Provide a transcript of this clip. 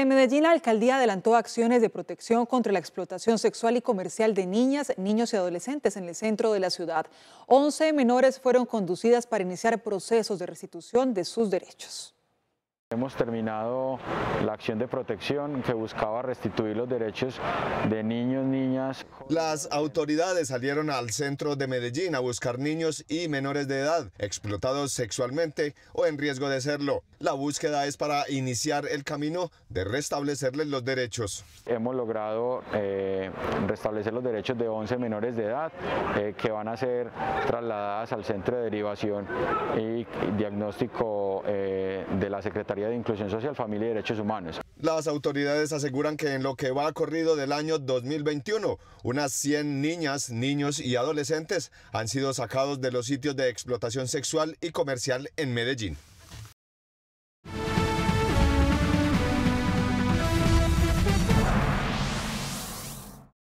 En Medellín, la alcaldía adelantó acciones de protección contra la explotación sexual y comercial de niñas, niños y adolescentes en el centro de la ciudad. Once menores fueron conducidas para iniciar procesos de restitución de sus derechos. Hemos terminado la acción de protección que buscaba restituir los derechos de niños, niñas. Las autoridades salieron al centro de Medellín a buscar niños y menores de edad explotados sexualmente o en riesgo de serlo. La búsqueda es para iniciar el camino de restablecerles los derechos. Hemos logrado eh, restablecer los derechos de 11 menores de edad eh, que van a ser trasladadas al centro de derivación y diagnóstico. Eh, la Secretaría de Inclusión Social, Familia y Derechos Humanos. Las autoridades aseguran que en lo que va corrido del año 2021, unas 100 niñas, niños y adolescentes han sido sacados de los sitios de explotación sexual y comercial en Medellín.